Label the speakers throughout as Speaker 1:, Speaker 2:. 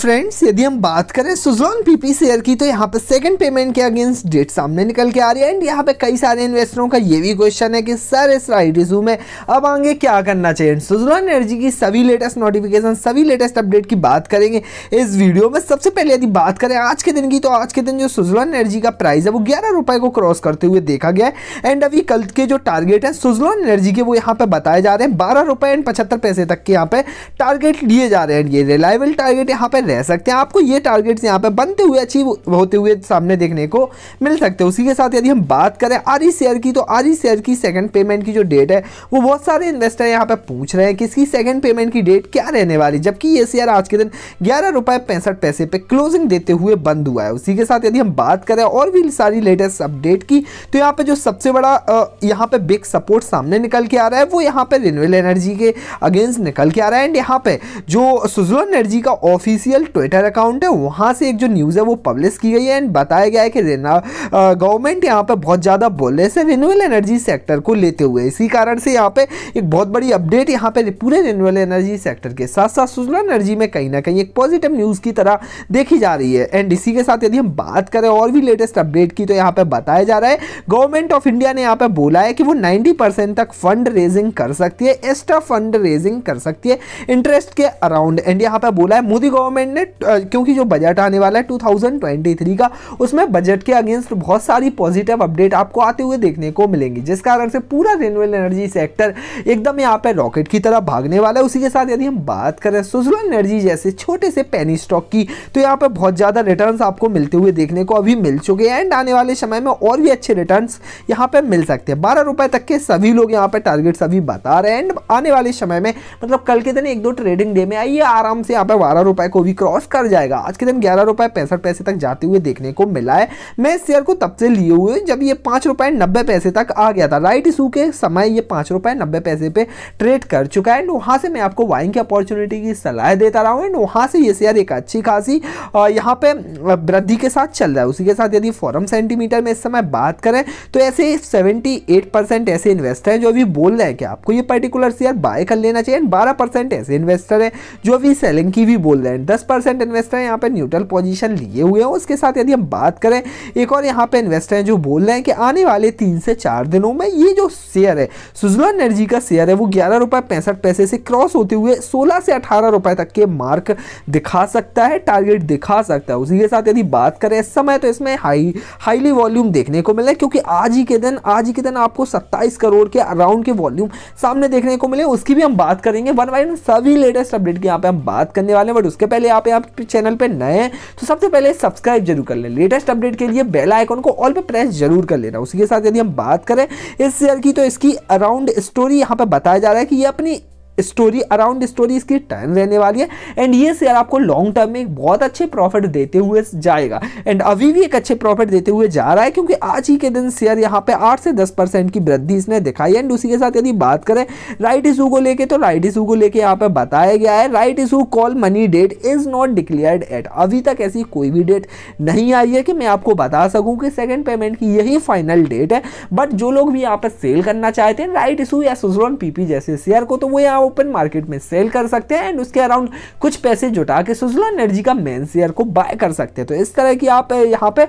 Speaker 1: friends यदि हम बात करें सुजलॉन पीपी शेयर की तो यहाँ पे सेकंड पेमेंट के अगेंस्ट डेट सामने निकल के आ रही है एंड यहाँ पे कई सारे इन्वेस्टरों का ये भी क्वेश्चन है कि सर इस राइट रिज्यूम में अब आगे क्या करना चाहिए सुजलॉन एनर्जी की सभी लेटेस्ट नोटिफिकेशन सभी लेटेस्ट अपडेट की बात करेंगे इस वीडियो में सबसे पहले यदि बात करें आज के दिन की तो आज के दिन जो सुजलॉन एनर्जी का प्राइस है वो ग्यारह रुपये को क्रॉस करते हुए देखा गया है एंड अभी कल के जो टारगेट है सुजलॉन एनर्जी के वो यहाँ पे बताए जा रहे हैं बारह रुपए एंड पचहत्तर पैसे तक के यहाँ पे टारगेट लिए जा रहे हैं ये रिलायबल टारगेट यहाँ पे रह सकते हैं आपको ये टारगेट्स यहाँ पर बनते हुए अचीव होते हुए सामने देखने को मिल सकते हैं उसी के साथ यदि हम बात करें आर शेयर की तो आर शेयर की सेकंड पेमेंट की जो डेट है वो बहुत सारे इन्वेस्टर यहाँ पर पूछ रहे हैं कि इसकी सेकेंड पेमेंट की डेट क्या रहने वाली जबकि ये शेयर आज के दिन ग्यारह रुपये पैंसठ पैसे पे क्लोजिंग देते हुए बंद हुआ है उसी के साथ यदि हम बात करें और भी सारी लेटेस्ट अपडेट की तो यहाँ पर जो सबसे बड़ा यहाँ पर बिग सपोर्ट सामने निकल के आ रहा है वो यहाँ पर रिन्यूल एनर्जी के अगेंस्ट निकल के आ रहा है एंड यहाँ पर जो सुजलन एनर्जी का ऑफिसियल ऑफिशियल ट्विटर अकाउंट है वहाँ से एक जो न्यूज़ है वो पब्लिश की गई है एंड बताया गया है कि रेना गवर्नमेंट यहाँ पर बहुत ज़्यादा बोल रहे से रिन्यूएबल एनर्जी सेक्टर को लेते हुए इसी कारण से यहाँ पर एक बहुत बड़ी अपडेट यहाँ पर पूरे रिन्यूएबल एनर्जी सेक्टर के साथ साथ सोलर एनर्जी में कहीं ना कहीं एक पॉजिटिव न्यूज़ की तरह देखी जा रही है एंड इसी के साथ यदि हम बात करें और भी लेटेस्ट अपडेट की तो यहाँ पर बताया जा रहा है गवर्नमेंट ऑफ इंडिया ने यहाँ पर बोला है कि वो नाइन्टी तक फंड रेजिंग कर सकती है एक्स्ट्रा फंड रेजिंग कर सकती है इंटरेस्ट के अराउंड एंड यहाँ पर बोला है मोदी गवर्नमेंट गवर्नमेंट ने क्योंकि जो बजट आने वाला है 2023 का उसमें बजट के अगेंस्ट बहुत सारी पॉजिटिव अपडेट आपको आते हुए देखने को मिलेंगी जिस कारण से पूरा रिन्यूएबल एनर्जी सेक्टर एकदम यहाँ पर रॉकेट की तरह भागने वाला है उसी के साथ यदि हम बात करें सुजलन एनर्जी जैसे छोटे से पेनी स्टॉक की तो यहाँ पर बहुत ज़्यादा रिटर्न आपको मिलते हुए देखने को अभी मिल चुके हैं एंड आने वाले समय में और भी अच्छे रिटर्न यहाँ पर मिल सकते हैं बारह रुपये तक के सभी लोग यहाँ पर टारगेट सभी बता रहे हैं एंड आने वाले समय में मतलब कल के दिन एक दो ट्रेडिंग डे में आइए आराम से यहाँ पर बारह रुपये को भी क्रॉस कर जाएगा आज के दिन ग्यारह रुपए पैंसठ पैसे तक जाते हुए देखने को मिला है मैं इस शेयर को तब से लिए हुए जब ये पाँच रुपये नब्बे पैसे तक आ गया था राइट इशू के समय ये पाँच रुपये नब्बे पैसे पे ट्रेड कर चुका है एंड वहाँ से मैं आपको वाइंग की अपॉर्चुनिटी की सलाह देता रहा हूँ एंड वहाँ से ये शेयर एक अच्छी खासी यहाँ पे वृद्धि के साथ चल रहा है उसी के साथ यदि फॉरम सेंटीमीटर में इस समय बात करें तो ऐसे सेवेंटी परसेंट ऐसे इन्वेस्टर हैं जो अभी बोल रहे हैं कि आपको ये पर्टिकुलर शेयर बाय कर लेना चाहिए एंड बारह परसेंट ऐसे इन्वेस्टर हैं जो अभी सेलिंग की भी बोल रहे हैं दस परसेंट इन्वेस्टर यहाँ पर न्यूट्रल पोजिशन लिए हुए हैं उसके साथ यदि हम बात करें एक और यहाँ पर इन्वेस्टर हैं जो बोल रहे हैं कि आने वाले तीन से चार दिनों में ये जो शेयर है सुजलॉन एनर्जी का शेयर है वो ग्यारह रुपये पैंसठ पैसे से क्रॉस होते हुए सोलह से अठारह रुपये तक के मार्क दिखा सकता है टारगेट दिखा सकता है उसी के साथ यदि बात करें इस समय तो इसमें हाई हाईली वॉल्यूम देखने को मिले क्योंकि आज ही के दिन आज ही के दिन आपको सत्ताईस करोड़ के अराउंड के वॉल्यूम सामने देखने को मिले उसकी भी हम बात करेंगे वन बाई सभी लेटेस्ट अपडेट की यहाँ पे हम बात करने वाले हैं बट उसके पहले आप आप यहाँ पे चैनल पर नए हैं तो सबसे पहले सब्सक्राइब जरूर कर लें लेटेस्ट अपडेट के लिए बेल आइकॉन को ऑल पर प्रेस जरूर कर लेना उसी के साथ यदि हम बात करें इस शेयर की तो इसकी अराउंड स्टोरी यहाँ पर बताया जा रहा है कि ये अपनी स्टोरी अराउंड स्टोरी इसकी टर्न रहने वाली है एंड ये शेयर आपको लॉन्ग टर्म में बहुत अच्छे प्रॉफिट देते हुए जाएगा एंड अभी भी एक अच्छे प्रॉफिट देते हुए जा रहा है क्योंकि आज ही के दिन शेयर यहाँ पे आठ से दस परसेंट की वृद्धि इसने दिखाई एंड उसी के साथ यदि बात करें राइट इशू को लेके तो राइट इशू को लेके यहाँ पे बताया गया है right issue call money date is not declared at अभी तक ऐसी कोई भी डेट नहीं आई है कि मैं आपको बता सकूँ कि सेकेंड पेमेंट की यही फाइनल डेट है बट जो लोग भी यहाँ पर सेल करना चाहते हैं राइट इशू या सुजरॉन पीपी जैसे शेयर को तो वो यहाँ ओपन मार्केट में सेल कर सकते हैं एंड उसके अराउंड कुछ पैसे जुटा के सुजला एनर्जी का मेन शेयर को बाय कर सकते हैं तो इस तरह की आप यहाँ पे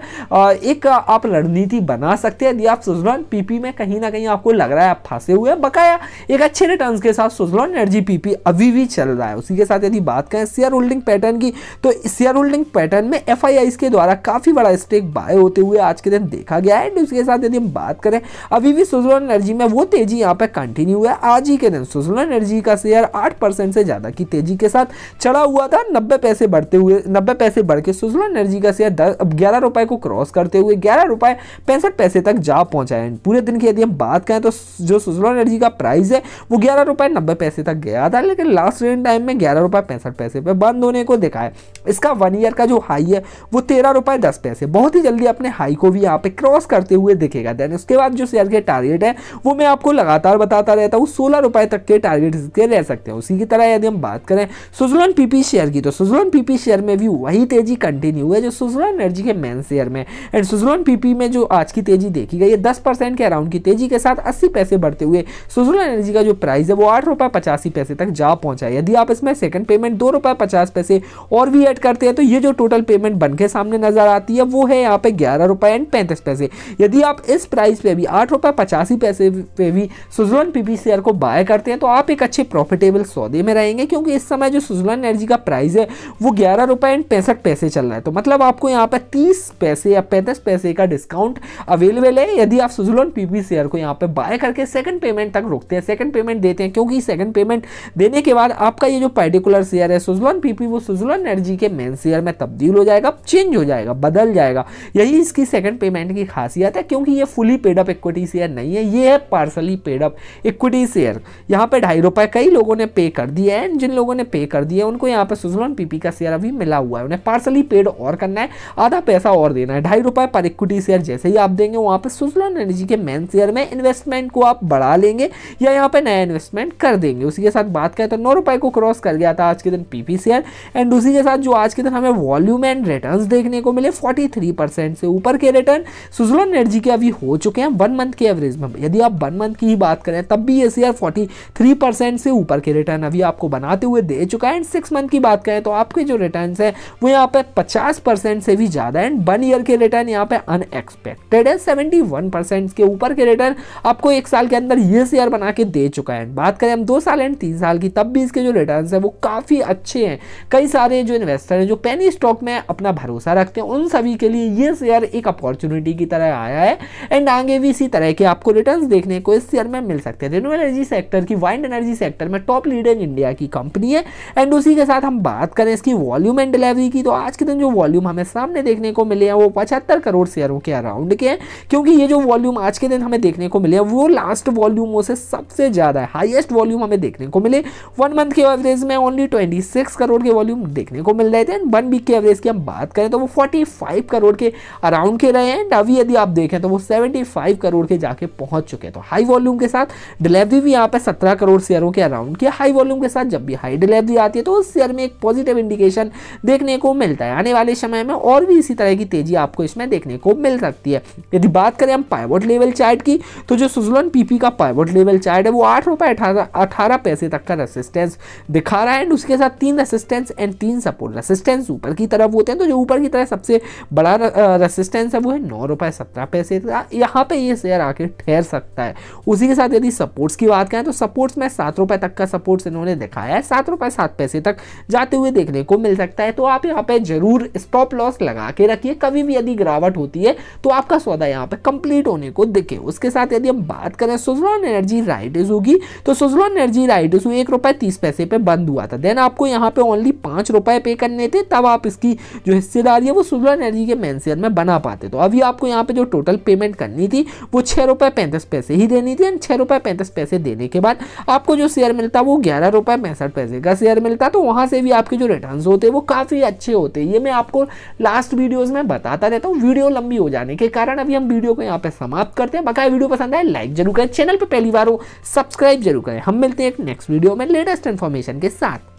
Speaker 1: एक आप रणनीति बना सकते हैं यदि आप सुजलॉन पीपी में कहीं ना कहीं आपको लग रहा है आप फंसे हुए हैं बकाया एक अच्छे रिटर्न के साथ सुजलॉन एनर्जी पीपी अभी भी चल रहा है उसी के साथ यदि बात करें शेयर होल्डिंग पैटर्न की तो शेयर होल्डिंग पैटर्न में एफ के द्वारा काफ़ी बड़ा स्टेक बाय होते हुए आज के दिन देखा गया है एंड उसके साथ यदि हम बात करें अभी भी सुजलॉन एनर्जी में वो तेजी यहाँ पर कंटिन्यू है आज ही के दिन सुजलॉन एनर्जी कंपनी का शेयर आठ परसेंट से ज़्यादा की तेजी के साथ चढ़ा हुआ था नब्बे पैसे बढ़ते हुए नब्बे पैसे बढ़ के सुजलॉन एनर्जी का शेयर ग्यारह रुपये को क्रॉस करते हुए ग्यारह रुपये पैंसठ पैसे तक जा पहुँचा है पूरे दिन की यदि हम बात करें तो जो सुजलॉन एनर्जी का प्राइस है वो ग्यारह रुपये नब्बे पैसे तक गया था लेकिन लास्ट ट्रेन टाइम में ग्यारह रुपये पैंसठ पैसे पर बंद होने को देखा है इसका वन ईयर का जो हाई है वो तेरह रुपये दस पैसे बहुत ही जल्दी अपने हाई को भी यहाँ पे क्रॉस करते हुए दिखेगा देन उसके बाद जो शेयर के टारगेट है वो मैं आपको लगातार बताता रहता हूँ सोलह रुपये तक के टारगेट के रह सकते हैं उसी की तरह यदि हम बात करें सुजलन पीपी शेयर की तो सुजलन पीपी शेयर में भी वही तेजी कंटिन्यू है जो सुजलन एनर्जी के मेन शेयर में एंड सुजलन पीपी में जो आज की तेजी देखी गई है दस परसेंट के अराउंड की तेजी के साथ अस्सी पैसे बढ़ते हुए सुजलन एनर्जी का जो प्राइस है वो आठ पचासी पैसे तक जा पहुंचा है यदि आप इसमें सेकंड पेमेंट दो रुपए पचास पैसे और भी ऐड करते हैं तो ये जो टोटल पेमेंट बन के सामने नजर आती है वो है यहाँ पे ग्यारह रुपए एंड पैंतीस पैसे यदि आप इस प्राइस पे भी आठ रुपए पचासी पैसे पे भी सुजलन पीपी शेयर को बाय करते हैं तो आप एक अच्छे अच्छे प्रॉफिटेबल सौदे में रहेंगे क्योंकि इस समय जो सुजलन एनर्जी का प्राइस है वो ग्यारह रुपये एंड पैंसठ पैसे चल रहा है तो मतलब आपको यहाँ पर तीस पैसे या पैंतीस पैसे का डिस्काउंट अवेलेबल है यदि आप सुजलन पी शेयर को यहाँ पर बाय करके सेकंड पेमेंट तक रोकते हैं सेकंड पेमेंट देते हैं क्योंकि सेकंड पेमेंट देने के बाद आपका ये जो पर्टिकुलर शेयर है सुजलन पी वो सुजलन एनर्जी के मेन शेयर में तब्दील हो जाएगा चेंज हो जाएगा बदल जाएगा यही इसकी सेकंड पेमेंट की खासियत है क्योंकि ये फुली पेडअप इक्विटी शेयर नहीं है ये है पार्सली पेडअप इक्विटी शेयर यहाँ पे ढाई रुपए कई लोगों ने पे कर दिया है एंड जिन लोगों ने पे कर दिया उनको यहाँ पे सुजलॉन पीपी का शेयर अभी मिला हुआ है उन्हें पार्सली पेड और करना है आधा पैसा और देना है ढाई रुपए पर इक्विटी शेयर जैसे ही आप देंगे वहाँ पर सुजलॉन एनर्जी के मेन शेयर में इन्वेस्टमेंट को आप बढ़ा लेंगे या यहाँ पर नया इन्वेस्टमेंट कर देंगे उसी के साथ बात करें तो नौ रुपए को क्रॉस कर गया था आज के दिन पीपी शेयर एंड उसी के साथ जो आज के दिन हमें वॉल्यूम एंड रिटर्न देखने को मिले फोर्टी थ्री परसेंट से ऊपर के रिटर्न सुजलॉन एनर्जी के अभी हो चुके हैं वन मंथ के एवरेज में यदि आप वन मंथ की ही बात करें तब भी ये शेयर फोर्टी थ्री परसेंट से ऊपर के रिटर्न अभी आपको बनाते हुए दे चुका है एंड सिक्स मंथ की बात करें तो आपके जो रिटर्न है वो यहाँ पे पचास परसेंट से भी ज़्यादा एंड वन ईयर के रिटर्न यहाँ पे अनएक्सपेक्टेड है सेवेंटी वन परसेंट के ऊपर के रिटर्न आपको एक साल के अंदर ये शेयर बना के दे चुका है बात करें हम दो साल एंड तीन साल की तब भी इसके जो रिटर्न है वो काफ़ी अच्छे हैं कई सारे जो इन्वेस्टर हैं जो पेनी स्टॉक में अपना भरोसा रखते हैं उन सभी के लिए ये शेयर एक अपॉर्चुनिटी की तरह आया है एंड आगे भी इसी तरह के आपको रिटर्न देखने को इस शेयर में मिल सकते हैं रिन्यूएल एनर्जी सेक्टर की वाइंड एनर्जी सेक्टर सेक्टर में टॉप लीडर इंडिया की कंपनी है एंड उसी के साथ हम बात करें इसकी वॉल्यूम एंड डिलीवरी की तो आज के दिन जो वॉल्यूम हमें सामने देखने को मिले हैं वो पचहत्तर करोड़ शेयरों के अराउंड के हैं क्योंकि ये जो वॉल्यूम आज के दिन हमें देखने को मिले वो लास्ट वॉल्यूमों से सबसे ज़्यादा है हाइएस्ट वॉल्यूम हमें देखने को मिले वन मंथ के एवरेज में ओनली ट्वेंटी सिक्स करोड़ के वॉल्यूम देखने को मिल रहे थे एंड वन वीक के एवरेज की हम बात करें तो वो फोर्टी फाइव करोड़ के अराउंड के रहे हैं एंड अभी यदि आप देखें तो वो सेवेंटी फाइव करोड़ के जाके पहुंच चुके हैं तो हाई वॉल्यूम के साथ डिलीवरी भी यहाँ पर सत्रह करोड़ शेयरों के के अराउंड के हाई वॉल्यूम के साथ जब भी हाई डिलीवरी आती है तो उस शेयर में एक पॉजिटिव इंडिकेशन देखने को मिलता है आने वाले समय में और भी इसी तरह की तेजी आपको इसमें देखने को मिल सकती है यदि बात करें हम पाइवोट लेवल चार्ट की तो जो सुजलन पीपी का पाइवोट लेवल चार्ट है वो आठ रुपए अठारह पैसे तक का रेसिस्टेंस दिखा रहा है एंड उसके साथ तीन रेसिस्टेंस एंड तीन सपोर्ट रेसिस्टेंस ऊपर की तरफ होते हैं तो जो ऊपर की तरफ सबसे बड़ा रेसिस्टेंस है वो है नौ रुपए सत्रह पैसे यहाँ पे ये शेयर आके ठहर सकता है उसी के साथ यदि सपोर्ट्स की बात करें तो सपोर्ट्स में सात रुपये रुपए तक का सपोर्ट इन्होंने दिखाया है सात रुपए सात पैसे तक जाते हुए देखने को मिल सकता है तो आप यहाँ पे जरूर स्टॉप लॉस लगा के रखिए कभी भी यदि गिरावट होती है तो आपका सौदा यहाँ पे कंप्लीट होने को दिखे उसके साथ यदि हम बात करें सुजलॉन एनर्जी राइट इशू की तो सुजलॉन एनर्जी राइट इशू एक रुपए तीस पैसे पे बंद हुआ था देन आपको यहाँ पे ओनली पांच रुपए पे करने थे तब आप इसकी जो हिस्सेदारी है वो सुजलॉन एनर्जी के मेन शेयर में बना पाते तो अभी आपको यहाँ पे जो टोटल पेमेंट करनी थी वो छह रुपए पैंतीस पैसे ही देनी थी एंड छह रुपए पैंतीस पैसे देने के बाद आपको जो शेयर मिलता वो ग्यारह रुपये पैंसठ पैसे का शेयर मिलता तो वहाँ से भी आपके जो रिटर्न होते वो काफ़ी अच्छे होते ये मैं आपको लास्ट वीडियोज़ में बताता रहता हूँ वीडियो लंबी हो जाने के कारण अभी हम वीडियो को यहाँ पर समाप्त करते हैं बकाया वीडियो पसंद आए लाइक जरूर करें चैनल पर पहली बार हो सब्सक्राइब जरूर करें हम मिलते हैं नेक्स्ट वीडियो में लेटेस्ट इन्फॉर्मेशन के साथ